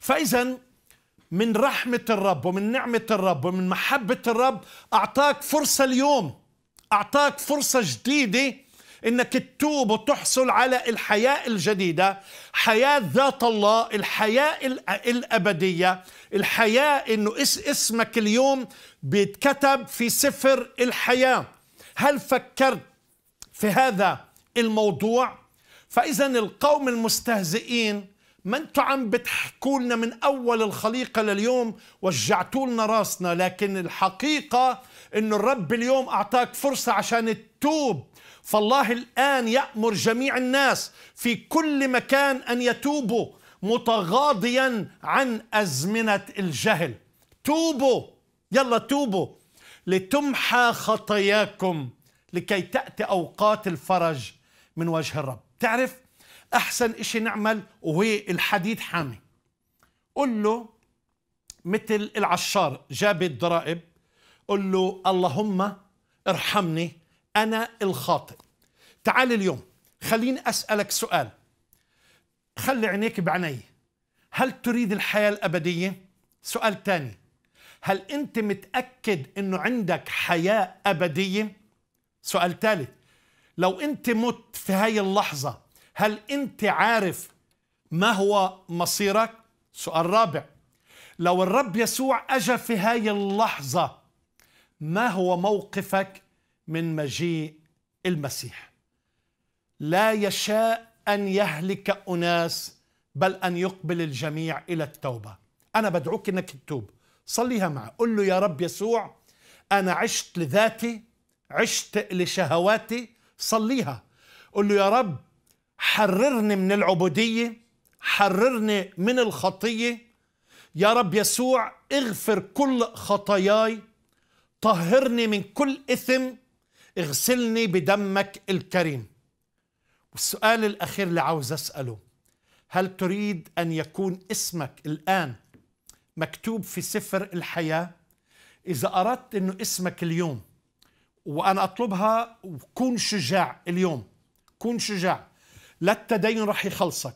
فإذا من رحمة الرب ومن نعمة الرب ومن محبة الرب أعطاك فرصة اليوم أعطاك فرصة جديدة إنك تتوب وتحصل على الحياة الجديدة حياة ذات الله الحياة الأبدية الحياة إنه اسمك اليوم بيتكتب في سفر الحياة هل فكرت في هذا الموضوع؟ فإذا القوم المستهزئين ما انتم عم بتحكوا لنا من اول الخليقه لليوم وجعتوا لنا راسنا لكن الحقيقه انه الرب اليوم اعطاك فرصه عشان تتوب فالله الان يامر جميع الناس في كل مكان ان يتوبوا متغاضيا عن ازمنه الجهل توبوا يلا توبوا لتمحى خطاياكم لكي تاتي اوقات الفرج من وجه الرب تعرف احسن اشي نعمل وهي الحديد حامي قل له مثل العشار جاب الضرائب قل له اللهم ارحمني انا الخاطئ تعال اليوم خليني اسالك سؤال خلي عينيك بعيني هل تريد الحياه الابديه سؤال ثاني هل انت متاكد انه عندك حياه ابديه سؤال ثالث لو انت مت في هاي اللحظه هل أنت عارف ما هو مصيرك؟ سؤال رابع لو الرب يسوع أجا في هاي اللحظة ما هو موقفك من مجيء المسيح؟ لا يشاء أن يهلك أناس بل أن يقبل الجميع إلى التوبة أنا بدعوك أنك تتوب صليها معه قل له يا رب يسوع أنا عشت لذاتي عشت لشهواتي صليها قل له يا رب حررني من العبودية حررني من الخطية يا رب يسوع اغفر كل خطاياي طهرني من كل إثم اغسلني بدمك الكريم والسؤال الأخير اللي عاوز أسأله هل تريد أن يكون اسمك الآن مكتوب في سفر الحياة إذا أردت أنه اسمك اليوم وأنا أطلبها وكون شجاع اليوم كون شجاع لا التدين راح يخلصك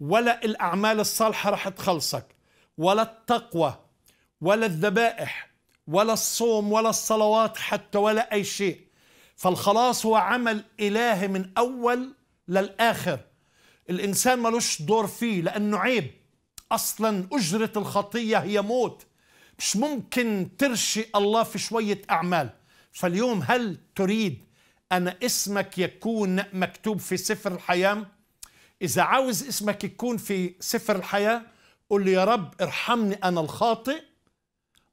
ولا الأعمال الصالحة راح تخلصك ولا التقوى ولا الذبائح ولا الصوم ولا الصلوات حتى ولا أي شيء فالخلاص هو عمل إلهي من أول للآخر الإنسان ملوش دور فيه لأنه عيب أصلا أجرة الخطية هي موت مش ممكن ترشي الله في شوية أعمال فاليوم هل تريد أنا اسمك يكون مكتوب في سفر الحياة إذا عاوز اسمك يكون في سفر الحياة قل لي يا رب ارحمني أنا الخاطئ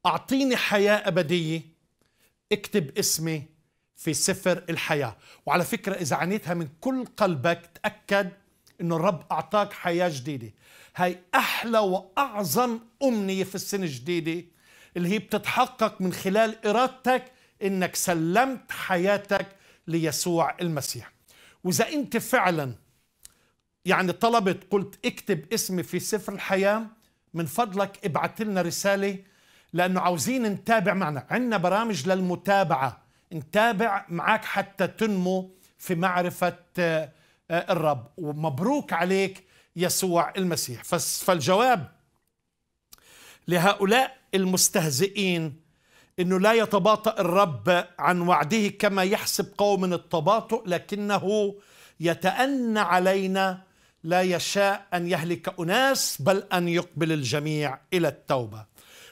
أعطيني حياة أبدية اكتب اسمي في سفر الحياة وعلى فكرة إذا عانيتها من كل قلبك تأكد أنه الرب أعطاك حياة جديدة هاي أحلى وأعظم أمنية في السنة الجديدة اللي هي بتتحقق من خلال إرادتك أنك سلمت حياتك ليسوع المسيح واذا انت فعلا يعني طلبت قلت اكتب اسمي في سفر الحياه من فضلك ابعت لنا رساله لانه عاوزين نتابع معنا عندنا برامج للمتابعه نتابع معك حتى تنمو في معرفه آه، آه، الرب ومبروك عليك يسوع المسيح فالجواب لهؤلاء المستهزئين انه لا يتباطأ الرب عن وعده كما يحسب قوم التباطؤ لكنه يتأنى علينا لا يشاء ان يهلك اناس بل ان يقبل الجميع الى التوبه.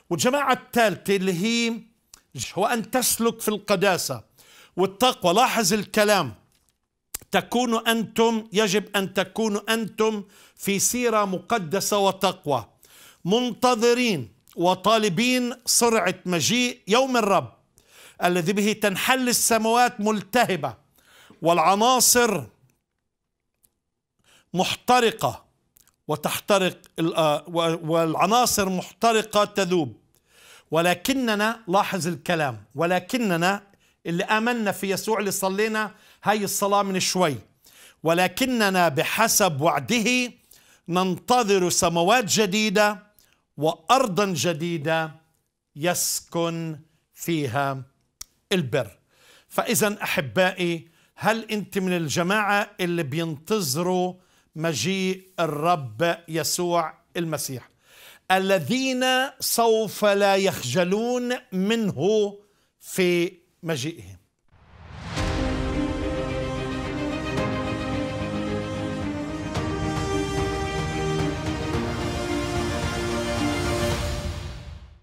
والجماعه الثالثه اللي هي وان تسلك في القداسه والتقوى، لاحظ الكلام تكونوا انتم يجب ان تكونوا انتم في سيره مقدسه وتقوى منتظرين وطالبين سرعة مجيء يوم الرب الذي به تنحل السماوات ملتهبة والعناصر محترقة وتحترق آه، والعناصر محترقة تذوب ولكننا لاحظ الكلام ولكننا اللي آمنا في يسوع اللي صلينا هاي الصلاة من شوي ولكننا بحسب وعده ننتظر سماوات جديدة وارضا جديده يسكن فيها البر فاذا احبائي هل انت من الجماعه اللي بينتظروا مجيء الرب يسوع المسيح الذين سوف لا يخجلون منه في مجيئهم